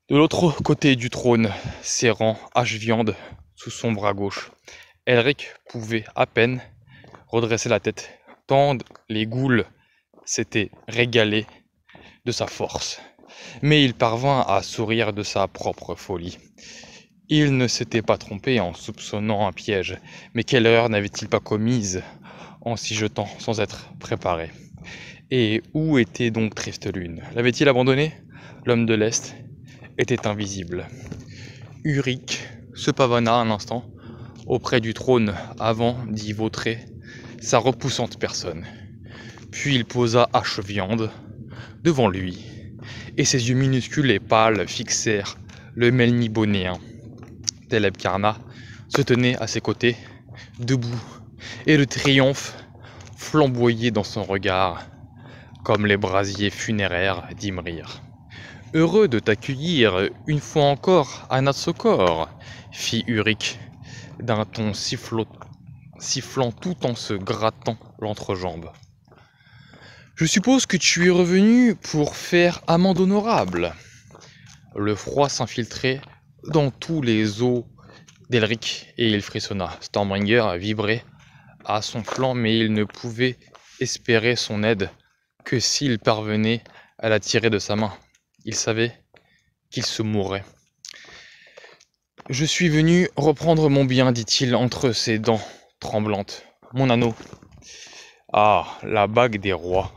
De l'autre côté du trône, serrant hache viande sous son bras gauche. Elric pouvait à peine redresser la tête, tant les goules s'étaient régalés de sa force. Mais il parvint à sourire de sa propre folie. Il ne s'était pas trompé en soupçonnant un piège, mais quelle erreur n'avait-il pas commise en s'y jetant sans être préparé. Et où était donc Triste Lune L'avait-il abandonné L'homme de l'Est était invisible. Uric se pavana un instant auprès du trône avant d'y vautrer sa repoussante personne. Puis il posa hache-viande devant lui, et ses yeux minuscules et pâles fixèrent le Melnibonéen. Teleb Karna se tenait à ses côtés, debout et le triomphe flamboyait dans son regard, comme les brasiers funéraires d'Imrir. Heureux de t'accueillir une fois encore à corps, fit Uric, d'un ton sifflant tout en se grattant l'entrejambe. Je suppose que tu es revenu pour faire amende honorable. Le froid s'infiltrait dans tous les os d'Elric et il frissonna. Stormbringer vibrait à son flanc, mais il ne pouvait espérer son aide que s'il parvenait à la tirer de sa main. Il savait qu'il se mourrait. Je suis venu reprendre mon bien, dit-il entre ses dents tremblantes. Mon anneau. Ah, la bague des rois.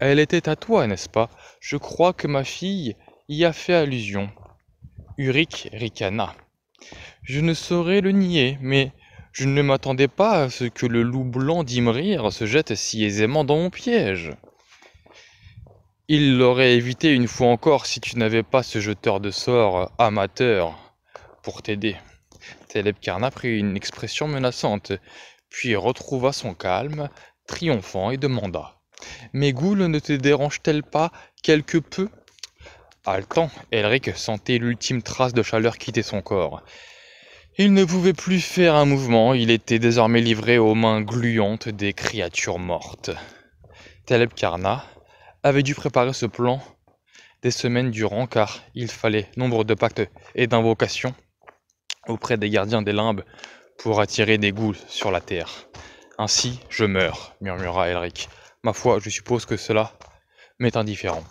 Elle était à toi, n'est-ce pas Je crois que ma fille y a fait allusion. Uric ricana. Je ne saurais le nier, mais je ne m'attendais pas à ce que le loup blanc d'Imrir se jette si aisément dans mon piège. Il l'aurait évité une fois encore si tu n'avais pas ce jeteur de sorts amateur pour t'aider. Téleb prit une expression menaçante, puis retrouva son calme, triomphant, et demanda Mes goules ne te dérangent-elles pas quelque peu Haletant, Elric sentait l'ultime trace de chaleur quitter son corps. Il ne pouvait plus faire un mouvement, il était désormais livré aux mains gluantes des créatures mortes. Taleb Karna avait dû préparer ce plan des semaines durant car il fallait nombre de pactes et d'invocations auprès des gardiens des limbes pour attirer des goules sur la terre. Ainsi je meurs, murmura Elric. Ma foi, je suppose que cela m'est indifférent.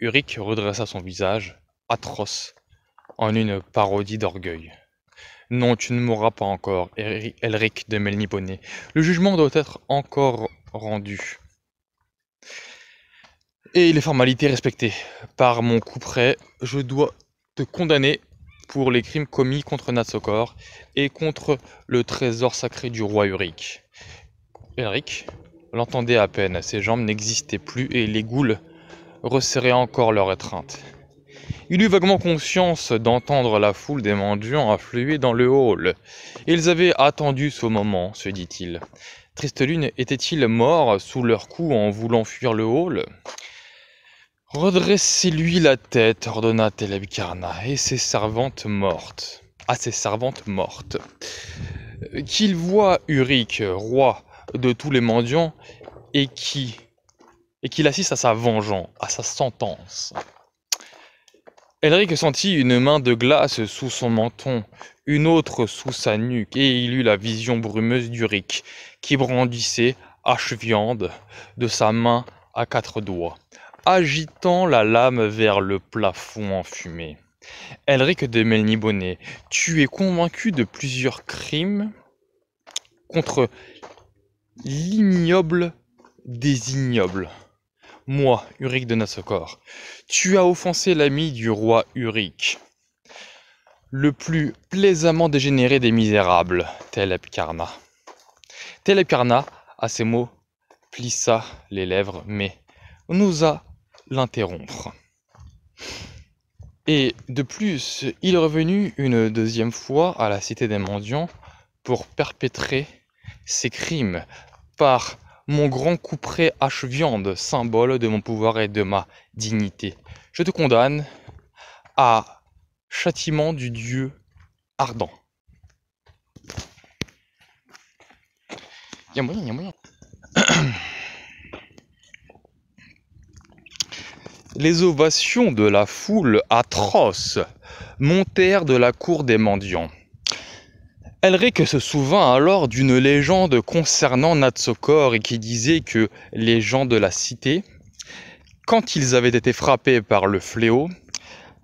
Uric redressa son visage, atroce, en une parodie d'orgueil. Non, tu ne mourras pas encore, Elric de Melnipone. Le jugement doit être encore rendu. Et les formalités respectées. Par mon coup près, je dois te condamner pour les crimes commis contre Natsokor et contre le trésor sacré du roi Uric. Elric l'entendait à peine, ses jambes n'existaient plus et les goules resserraient encore leur étreinte. Il eut vaguement conscience d'entendre la foule des mendiants affluer dans le hall. Ils avaient attendu ce moment, se dit-il. Triste lune, était-il mort sous leur coup en voulant fuir le hall Redressez-lui la tête, ordonna Telebkarna, et ses servantes mortes. À ses servantes mortes. Qu'il voit Uric, roi de tous les mendiants, et qui et qu'il assiste à sa vengeance, à sa sentence. Elric sentit une main de glace sous son menton, une autre sous sa nuque, et il eut la vision brumeuse d'Uric, qui brandissait hache-viande de sa main à quatre doigts, agitant la lame vers le plafond enfumé. Elric de Melnibonnet, tu es convaincu de plusieurs crimes contre l'ignoble des ignobles. Moi, Uric de Nassokor, tu as offensé l'ami du roi Uric, le plus plaisamment dégénéré des misérables, tel Karna. à ces mots, plissa les lèvres, mais nous a l'interrompre. Et de plus, il est revenu une deuxième fois à la cité des mendiants pour perpétrer ses crimes par mon grand couperet hache-viande, symbole de mon pouvoir et de ma dignité. Je te condamne à châtiment du dieu ardent. Les ovations de la foule atroce montèrent de la cour des mendiants. Elric se souvint alors d'une légende concernant Natsokor et qui disait que les gens de la cité, quand ils avaient été frappés par le fléau,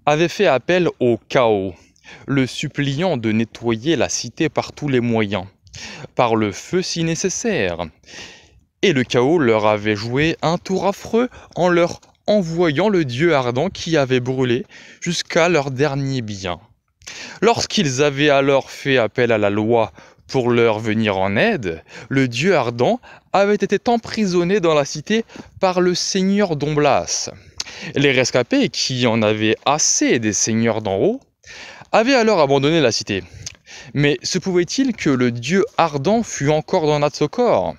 avaient fait appel au chaos, le suppliant de nettoyer la cité par tous les moyens, par le feu si nécessaire. Et le chaos leur avait joué un tour affreux en leur envoyant le dieu ardent qui avait brûlé jusqu'à leur dernier bien. Lorsqu'ils avaient alors fait appel à la loi pour leur venir en aide, le dieu ardent avait été emprisonné dans la cité par le seigneur d'Omblas. Les rescapés, qui en avaient assez des seigneurs d'en haut, avaient alors abandonné la cité. Mais se pouvait-il que le dieu ardent fût encore dans Natsokor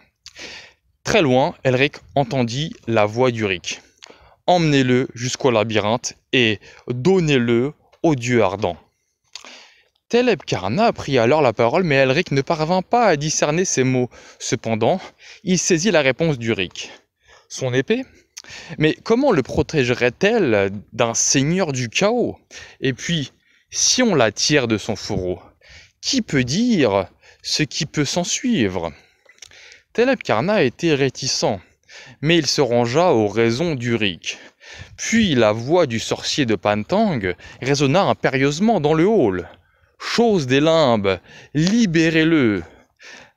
Très loin, Elric entendit la voix d'Uric. Emmenez-le jusqu'au labyrinthe et donnez-le au dieu ardent. Téleb prit alors la parole, mais Elric ne parvint pas à discerner ces mots. Cependant, il saisit la réponse d'Uric. Son épée Mais comment le protégerait-elle d'un seigneur du chaos Et puis, si on la tire de son fourreau, qui peut dire ce qui peut s'en suivre Téleb était réticent, mais il se rangea aux raisons d'Uric. Puis la voix du sorcier de Pantang résonna impérieusement dans le hall chose des limbes, libérez-le.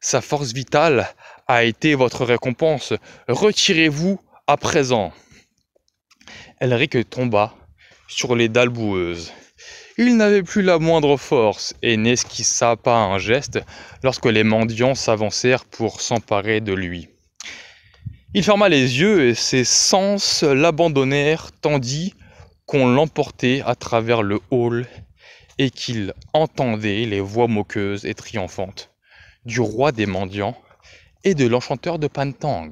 Sa force vitale a été votre récompense, retirez-vous à présent. Elric tomba sur les dalles boueuses. Il n'avait plus la moindre force et n'esquissa pas un geste lorsque les mendiants s'avancèrent pour s'emparer de lui. Il ferma les yeux et ses sens l'abandonnèrent tandis qu'on l'emportait à travers le hall et qu'il entendait les voix moqueuses et triomphantes du roi des mendiants et de l'enchanteur de Pantang.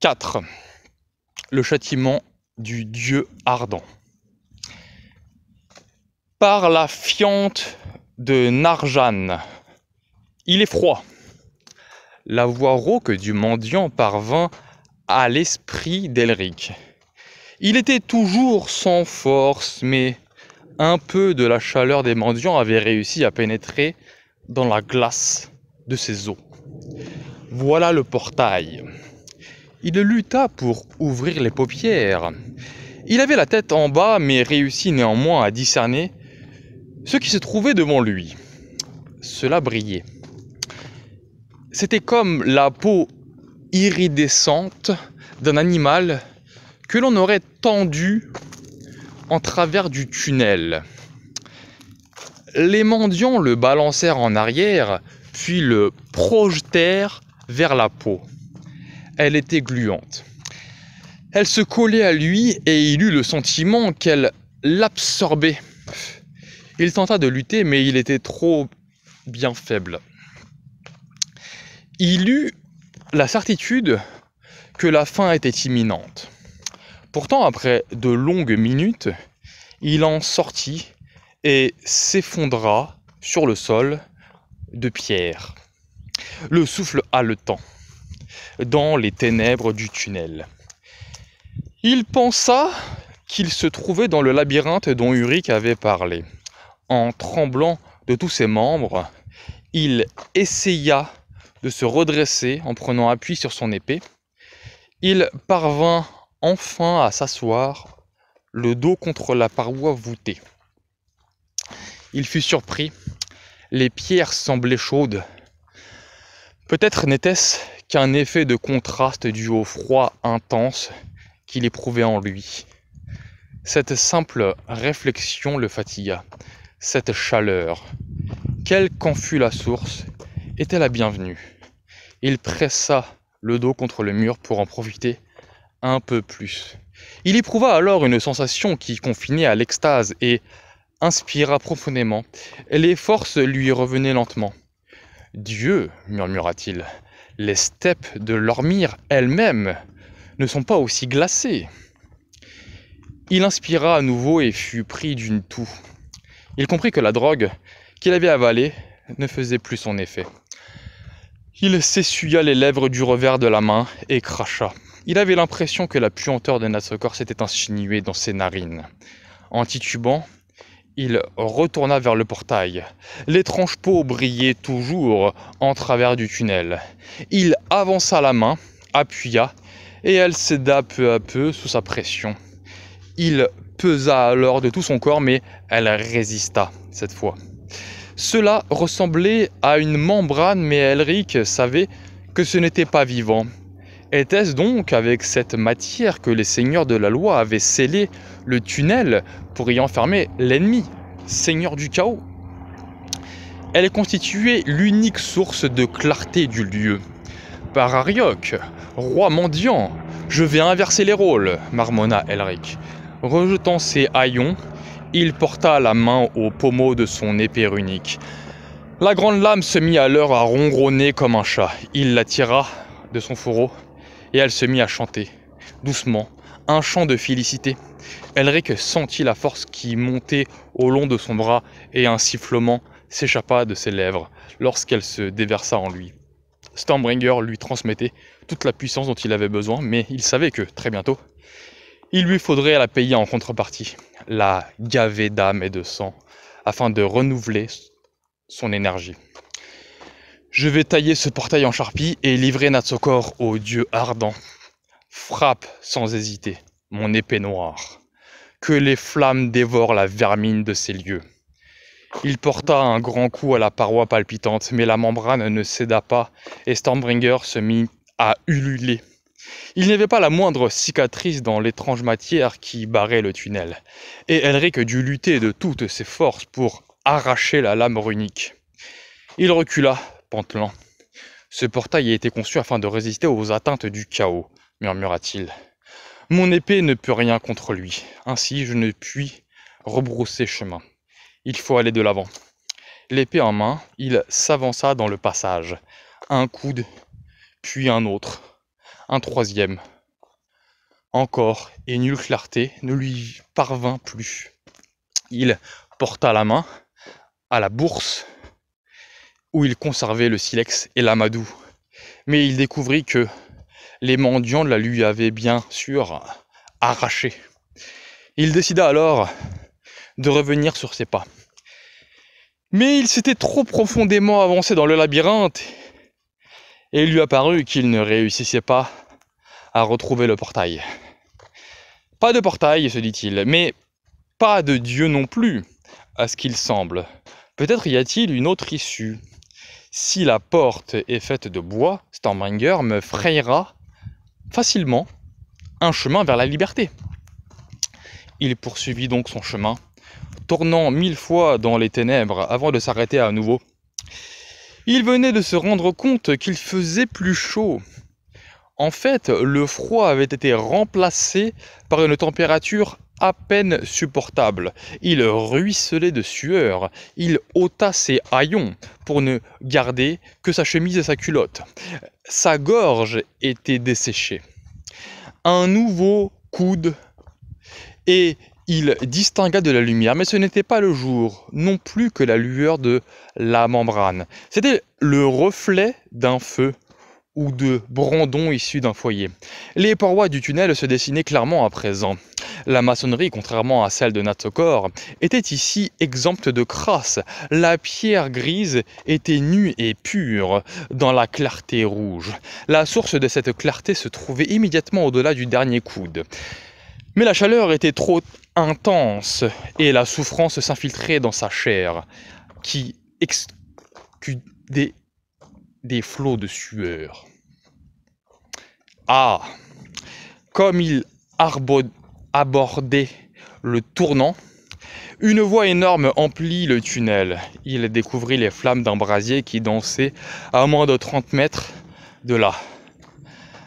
4. Le châtiment du dieu ardent. Par la fiente de Narjan, il est froid. La voix rauque du mendiant parvint à l'esprit d'Elric. Il était toujours sans force, mais un peu de la chaleur des mendiants avait réussi à pénétrer dans la glace de ses os. Voilà le portail. Il lutta pour ouvrir les paupières. Il avait la tête en bas, mais réussit néanmoins à discerner ce qui se trouvait devant lui. Cela brillait. C'était comme la peau iridescente d'un animal que l'on aurait tendu en travers du tunnel. Les mendiants le balancèrent en arrière, puis le projetèrent vers la peau. Elle était gluante. Elle se collait à lui et il eut le sentiment qu'elle l'absorbait. Il tenta de lutter, mais il était trop bien faible. Il eut la certitude que la fin était imminente. Pourtant, après de longues minutes, il en sortit et s'effondra sur le sol de pierre, le souffle haletant, dans les ténèbres du tunnel. Il pensa qu'il se trouvait dans le labyrinthe dont Uric avait parlé. En tremblant de tous ses membres, il essaya de se redresser en prenant appui sur son épée. Il parvint enfin à s'asseoir, le dos contre la paroi voûtée. Il fut surpris, les pierres semblaient chaudes. Peut-être n'était-ce qu'un effet de contraste dû au froid intense qu'il éprouvait en lui. Cette simple réflexion le fatigua, cette chaleur, quelle qu'en fût la source, était la bienvenue. Il pressa le dos contre le mur pour en profiter un peu plus. Il éprouva alors une sensation qui confinait à l'extase et inspira profondément. Les forces lui revenaient lentement. Dieu, murmura-t-il, les steppes de l'Ormir elles-mêmes ne sont pas aussi glacées. Il inspira à nouveau et fut pris d'une toux. Il comprit que la drogue qu'il avait avalée ne faisait plus son effet. Il s'essuya les lèvres du revers de la main et cracha. Il avait l'impression que la puanteur de corps s'était insinuée dans ses narines. En titubant, il retourna vers le portail. L'étrange peau brillait toujours en travers du tunnel. Il avança la main, appuya, et elle céda peu à peu sous sa pression. Il pesa alors de tout son corps, mais elle résista cette fois. Cela ressemblait à une membrane, mais Elric savait que ce n'était pas vivant. Était-ce donc avec cette matière que les seigneurs de la loi avaient scellé le tunnel pour y enfermer l'ennemi, seigneur du chaos Elle constituait l'unique source de clarté du lieu. Par Arioc, roi mendiant, je vais inverser les rôles, marmonna Elric. Rejetant ses haillons, il porta la main au pommeau de son épée runique. La grande lame se mit alors à ronronner comme un chat. Il la tira de son fourreau et elle se mit à chanter, doucement, un chant de félicité. Elric sentit la force qui montait au long de son bras et un sifflement s'échappa de ses lèvres lorsqu'elle se déversa en lui. Stormbringer lui transmettait toute la puissance dont il avait besoin, mais il savait que, très bientôt, il lui faudrait la payer en contrepartie, la gaver d'âme et de sang, afin de renouveler son énergie. Je vais tailler ce portail en charpie et livrer Natsokor au dieu ardent. Frappe sans hésiter mon épée noire. Que les flammes dévorent la vermine de ces lieux. Il porta un grand coup à la paroi palpitante, mais la membrane ne céda pas et Stormbringer se mit à ululer. Il n'y avait pas la moindre cicatrice dans l'étrange matière qui barrait le tunnel, et Elric dut lutter de toutes ses forces pour arracher la lame runique. Il recula, Pantelant. Ce portail a été conçu afin de résister aux atteintes du chaos, murmura-t-il. Mon épée ne peut rien contre lui, ainsi je ne puis rebrousser chemin. Il faut aller de l'avant. L'épée en main, il s'avança dans le passage. Un coude, puis un autre, un troisième. Encore, et nulle clarté ne lui parvint plus. Il porta la main à la bourse où il conservait le silex et l'amadou. Mais il découvrit que les mendiants la lui avaient bien sûr arraché. Il décida alors de revenir sur ses pas. Mais il s'était trop profondément avancé dans le labyrinthe et il lui apparut qu'il ne réussissait pas à retrouver le portail. Pas de portail, se dit-il, mais pas de Dieu non plus, à ce qu'il semble. Peut-être y a-t-il une autre issue. Si la porte est faite de bois, Stormbringer me frayera facilement un chemin vers la liberté. Il poursuivit donc son chemin, tournant mille fois dans les ténèbres avant de s'arrêter à nouveau. Il venait de se rendre compte qu'il faisait plus chaud. En fait, le froid avait été remplacé par une température à peine supportable. Il ruisselait de sueur, il ôta ses haillons pour ne garder que sa chemise et sa culotte. Sa gorge était desséchée. Un nouveau coude et il distingua de la lumière, mais ce n'était pas le jour, non plus que la lueur de la membrane. C'était le reflet d'un feu ou de brandon issus d'un foyer. Les parois du tunnel se dessinaient clairement à présent. La maçonnerie, contrairement à celle de Natsokor, était ici exempte de crasse. La pierre grise était nue et pure dans la clarté rouge. La source de cette clarté se trouvait immédiatement au-delà du dernier coude. Mais la chaleur était trop intense et la souffrance s'infiltrait dans sa chair, qui excudait des flots de sueur. Ah, comme il abordait le tournant, une voix énorme emplit le tunnel. Il découvrit les flammes d'un brasier qui dansait à moins de 30 mètres de là.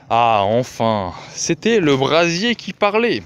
Ah, enfin, c'était le brasier qui parlait.